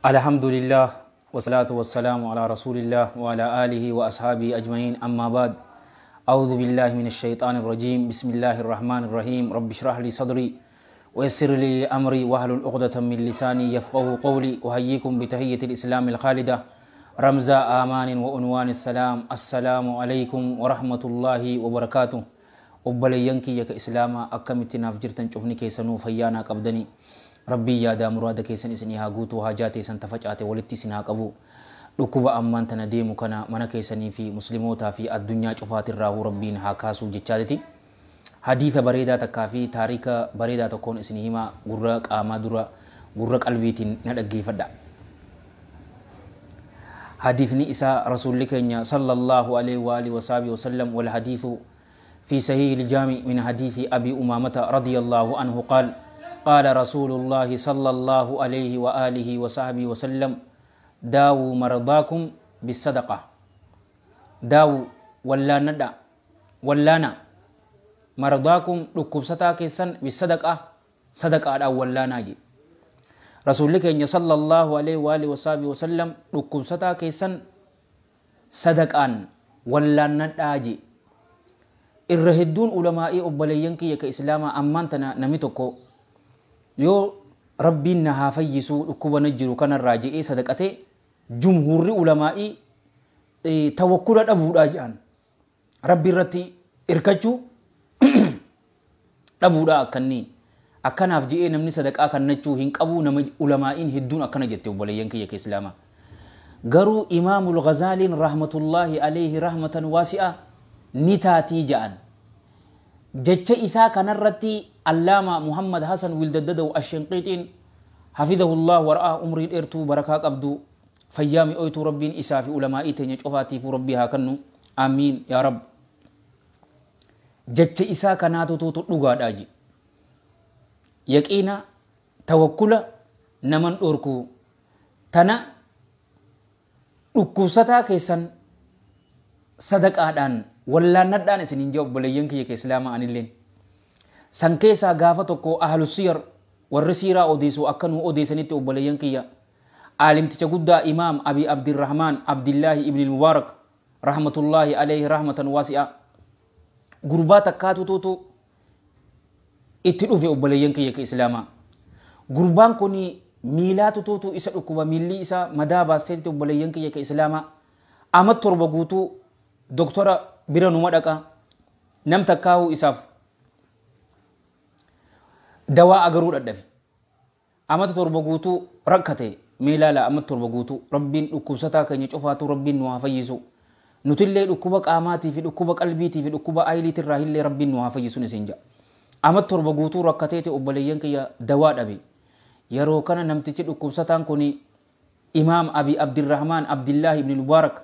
الحمد لله والصلاة والسلام على رسول الله وعلى آله وأصحابه أجمعين أما بعد أعوذ بالله من الشيطان الرجيم بسم الله الرحمن الرحيم رب اشرح لي صدري ويسر لي أمري وأهل عقدة من لساني يفقه قولي أحييكم بتحية الإسلام الخالدة رمز آمان وعنوان السلام السلام عليكم ورحمة الله وبركاته أبلي ينكي يك إسلام أكمتنا فجرتن شوفني كيسنو فيانا قبدني rabbii yaadaa muraada keessan isinii haa guutuu haa jaatee san tafacaate walitti isin haa qabu dhukkuba ammaan tana deemu kana mana keessanii fi muslimootaa fi addunyaa cufaatirraa rabbiin haa kaasuu jechaadeti hadiisa bareedaa takkaa fi taarika bareedaa tokkoon isinii hima gurra qaamaa dura gurra qalbiitiin na dhaggeeffadha حديثني إساء رسول كنيا صلى الله عليه وآله وصحبه وسلم والحديث في صحيح الجامع من حديث أبي أمامة رضي الله عنه قال قال رسول الله صلى الله عليه وآله وصحبه وسلم داو مرضاكم بالصدقة داو ولا ندا ولا نا مرضاكم لكم ستاكي سن بالصدقة صدقة على ولا ناجي رسول الله صلى الله عليه وآله وصحبه وسلم لكم ستاكي سن صدقة ولا ندعجي الرهدون علماء أبليينكي يكا إسلاما أمانتنا نميتوكو يو ربي نها فيسو دكوبا نجرو كان الراجئي صدقته جمهور علماء توكل ابو داجان ربي رتي اركجو ابو دا كني akkanaaf je'ee namni sadaqaa kannachuu hin qabu nama ulamaa'iin hedduun akkana jette obboleeyyan kiyya islaama garuu imaamul ghazaaliin rahmatullaahi alayhi rahmatan waasi'a ni taatii ja'an jecha isaa kanarratti allaama muhammad hasan wildadadaw ashinqiixiin hafidahu llah wara'aa umrii dheertuu barakaa qabdu fayyaami oytuu rabbiin isaa fi ulamaa'ii teenya cofaatiifuu rabbii haa kannu aamiin yaa rab jecha isaa kanaatu tuutu dhugaadhaaji yaqiina tawakkula naman dhoorku tana dhukkubsataa keessan sadaqaadhaan wallaannadhaan isiniin jaa obboleeyyan kiyya ka islaama anilleen san keessaa gaafa tokko ahlu siyar warri siiraa odeessu akka nu odeessanitti obboleeyyan kiyya aalimticha guddaa imaam abi abdirrahmaan abdillaahi ibni mubaarak rahmatullaahi alayhi waasi'a gurbaa takkaatututu itti dhufe obboleeyyan kiyya ka gurbaan kun miilaatututu isa dhukkuba miilli isaa madaa baasteetti obboleeyyan kiyya ka islaamaa torba guutuu doktora bira numa dhaqa nam takkaahuu isaaf dawaa agaruu dhadhabe amata torba guutuu rakkate miilaala amata torba guutuu rabbiin dhukkubsataa keenya cofaatu rabbiin nu haa fayyisu nutillee dhukkuba qaamaatii fi dhukkuba qalbiitii fi dhukkuba aayiliitirraa illee rabbiin nu haa fayyisuun isin jedha amata torba guutuu rakkateeti obboleeyyan kiyya kana namtichi dhukkubsataan kun imaam abi abdirrahmaan abdillaahi ibni mubaarak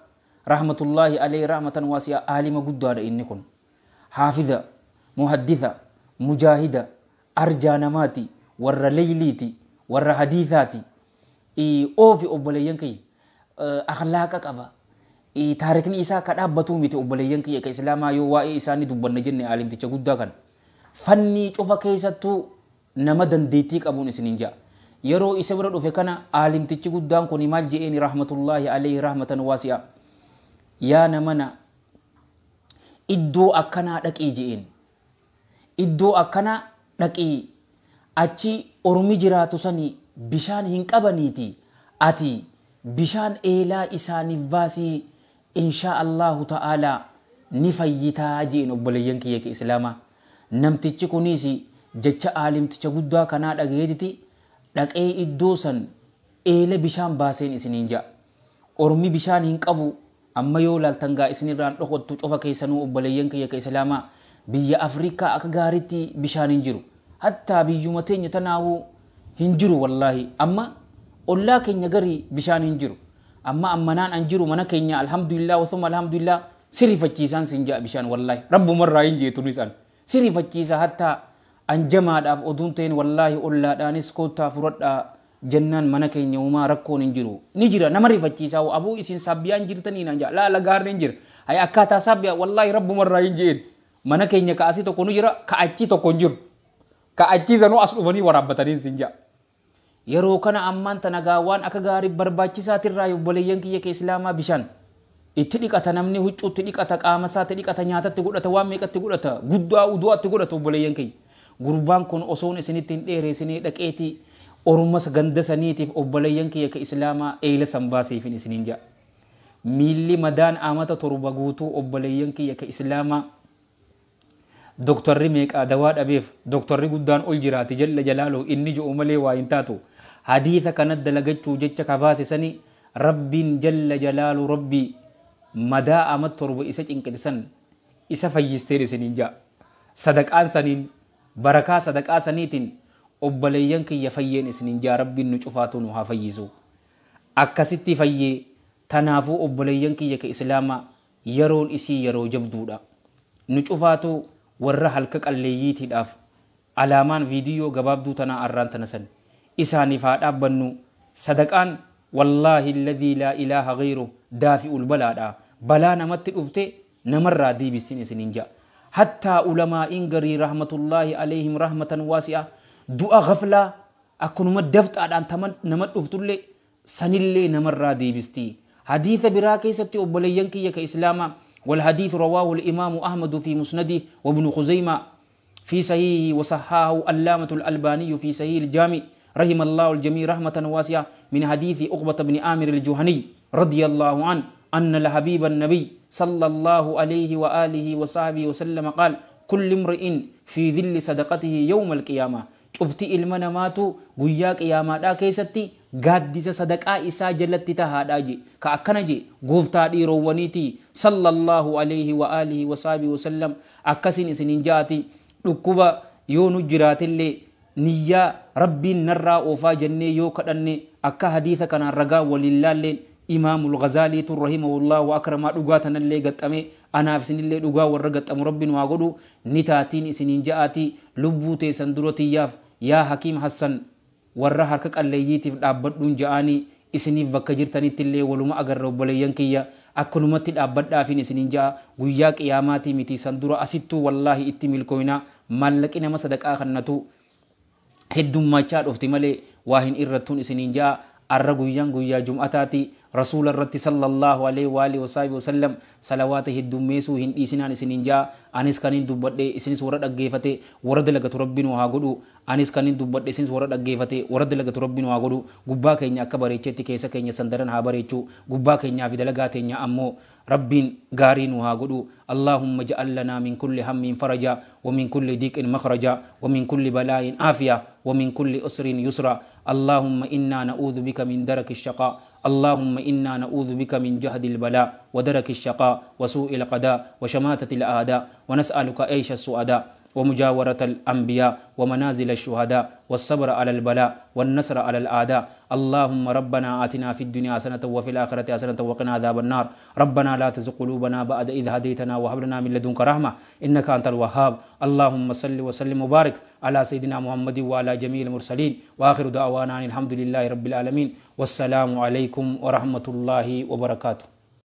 rahmatullahi alayhi rahmatan wasi'a aalima guddaadha inni kun haafida muhaddisa mujaahida arjaa namaati warra leyliiti warra hadiisaati oofi obboleeyyan kiyya akhlaaqa qaba taarikni isaa ka dhaabbatuu miti obboleeyyan kiyya ka islaamaa yoo waa'ee isaanii dubbanna jenne aalimticha guddaa kan fannii cufa keessattuu nama dandeettii qabuun isiniin ja'a yeroo isa bira dhufe kana aalimtichi guddaan kun maal je'een rahmatullaahi alayhi rahmatan wasi'a yaa namana iddoo akkanaa dhaqii je'en, iddoo akkanaa daqii achi ormi jiraatu sani bishaan hin qabaniiti ati bishaan eelaa isaaniif baasii inshaa Allahu ni fayyitaa jeen obboleeyyan kiyya Islaama. namtichi kunis jecha alimticha guddaa kanaa dhagayeetiti dhaqee iddoo san eela bishaan baaseen isiniin ja'a ormi bishaan hin qabu amma yoo laaltangaa isinirraan dhokottu cofa keessanuu obboleeyyan kiyya ka islaamaa biyya afrikaa akka gaariitti bishaan hin jiru hattaa biyyuma teenya tanaawuu hin jiru wallaahi amma ollaa keenya garii bishaan hin jiru amma ammanaan an jiru mana keenya alhamdulillah wasuma alhamdulillah sirrifachiisaan sin ja'a bishaan wallaahi rabbumarraa hin jeetunis an sirrifachiisa hattaa an jamaadhaaf oduun ta'in wallaahi ollaadhaanis koottaa furadhaa jennaan mana keenya uumaa rakkoon hin jiru ni jira nama rifachiisaa abuu isin sabbiyaan jirtanii naan jedha laala gaarreen jira hayi akkaataa sabbiya wallaahi rabbumarraa hin jeen mana keenya ka'asii tokko nu jira ka'achii tokko hin jiru ka'achii sanuu as dhufanii waraabbatanii sin jedha yeroo kana ammaan tana gaawaan akka gaarii barbaachisaatiirraa obboleeyyan kiyya kee islaamaa bishaan itti dhiqata namni huccuutti dhiqata qaama isaatti dhiqata nyaatatti godhata waan meeqatti godhata guddaa uduwaatti godhata obboleeyyan kiyya gurbaan kun osoon isinitti hin dheereessinee dhaqeetii Oromas ganda saniitiif obboleeyyan kiyya ka Islaamaa eela sanbaaseefin isiniin ja'a. Miilli madaan amata torba guutuu obboleeyyan kiyya ka Islaamaa doktorri meeqaa dawaa dhabeef doktorri guddaan ol jiraati jalla jalaaloo inni ji'u malee waa hin taatu hadiisa kanatti dalagachuu jecha kabaase sani rabbiin jalla jalaaluu rabbii madaa amat torba isa cinqitisan isa fayyistee isiniin ja'a. Sadaqaan saniin barakaa sadaqaa saniitiin obboleeyyan kiyya fayyeen isinin jaa rabbiin nu cufaatu nu haa fayyisu akkasitti fayyee tanaafuu obboleeyyan kiyya ka islaama yeroon isii yeroo jabduudha nu cufaatu warra halka qalleeyyiitiidhaaf alaamaan viidiyoo gabaabduu tanaa arraan tana san isaaniif haa dhaabbannu sadaqaan wallaahi alladhii laa ilaaha ghayru daafi'ul balaadha balaa namatti dhufte namarraa deebisin isinin ja'a hattaa ulamaa'iin garii rahmatullaahi alayhim rahmatan waasi'a أكون du'a ghaflaa akkanuma dabxaadhaan nama اللي نمر رادي بستي حديث براكي ستي obboleeyyan kiyya ka islaamaa والحديث رواه الإمام أحمد في مسنده وابن خزيمة في صحيحه وصحاه اللامة الألباني في صحيح الجامع رحم الله الجميع رحمة واسعة من حديث أقبة بن آمر الجهني رضي الله عنه أن الحبيب النبي صلى الله عليه وآله وصحبه وسلم قال كل امرئ في ذل صدقته يوم القيامة cufti ilma namaatu guyyaa qiyyaamaadhaa keessatti gaaddisa sadaqaa isaa jalatti tahaadhaa je ka akkana je gooftaa dhiiroowwaniiti sallallahu alayhi wa alihi wa saabii wasallam akkasin isinin jaati dhukkuba yoo nu jiraatillee niyyaa rabbiin narraa oofaa jennee yoo kadhanne akka hadiisa kanaan ragaa waliin laalleen إمام الغزالي رحمه الله وأكرم أدعاء اللي قطمة أنا في سن اللي أدعاء ورقة أمر ربنا وعقده نتاتين سنين جاءتي لبوتي سندرتي ياف yaa hakiim hassan warra harka qalleeyyiitiif dhaabbadhuun ja'anii isiniif bakka jirtanittillee waluma agarra obboleeyyan kiyya akkanumatti dhaabbadhaafiin isiniin ja'a guyyaa qiyaamaatii miti san dura asittuu wallaahi itti milkooyinaa maallaqi nama sadaqaa kannatu heddummachaa dhufti malee waa hin irrattuun isiniin ja'a arra guyyaan guyyaa jum'ataati رسول الرد صلى الله عليه وآله وصحبه وسلم صلواته الدميسو هندي سنان سنين جا أنس كانين دوبت سنس ورد أجيفته ورد لغة ربنا وهاجدو أنس كانين دوبت سنس ورد أجيفته ورد لغة ربنا وهاجدو غبا كينيا كبره تي كيسا كينيا سندرن هابره تشو غبا كينيا في دلغة تينيا أمو ربين غارين وهاجدو اللهم اجعل لنا من كل هم فرجا ومن كل ضيق مخرجا ومن كل بلاء عافية ومن كل أسر يسرا اللهم إنا نعوذ بك من درك الشقاء اللهم إنا نعوذ بك من جهد البلاء ودرك الشقاء وسوء القضاء وشماتة الأعداء ونسألك عيش السؤداء ومجاورة الأنبياء ومنازل الشهداء والصبر على البلاء والنصر على الأعداء اللهم ربنا آتنا في الدنيا حسنة وفي الآخرة حسنة وقنا عذاب النار ربنا لا تزغ قلوبنا بعد إذ هديتنا وهب لنا من لدنك رحمة إنك أنت الوهاب اللهم صل وسلم وبارك على سيدنا محمد وعلى جميع المرسلين وآخر دعوانا الحمد لله رب العالمين والسلام عليكم ورحمة الله وبركاته